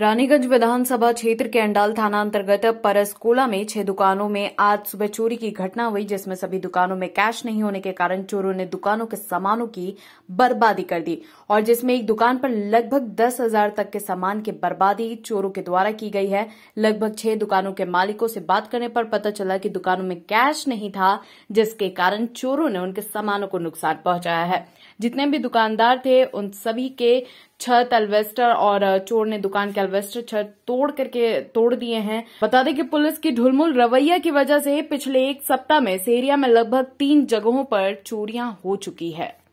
रानीगंज विधानसभा क्षेत्र के अंडाल थाना अंतर्गत परसकोला में छह दुकानों में आज सुबह चोरी की घटना हुई जिसमें सभी दुकानों में कैश नहीं होने के कारण चोरों ने दुकानों के सामानों की बर्बादी कर दी और जिसमें एक दुकान पर लगभग दस हजार तक के सामान की बर्बादी चोरों के द्वारा की गई है लगभग छह दुकानों के मालिकों से बात करने पर पता चला कि दुकानों में कैश नहीं था जिसके कारण चोरों ने उनके सामानों को नुकसान पहुंचाया है जितने भी दुकानदार थे उन सभी के छत अल्वेस्टर और चोर ने दुकान के अल्वेस्टर छत तोड़ करके तोड़ दिए हैं बता दें कि पुलिस की ढुलमुल रवैया की वजह से पिछले एक सप्ताह में सेरिया में लगभग तीन जगहों पर चोरियां हो चुकी है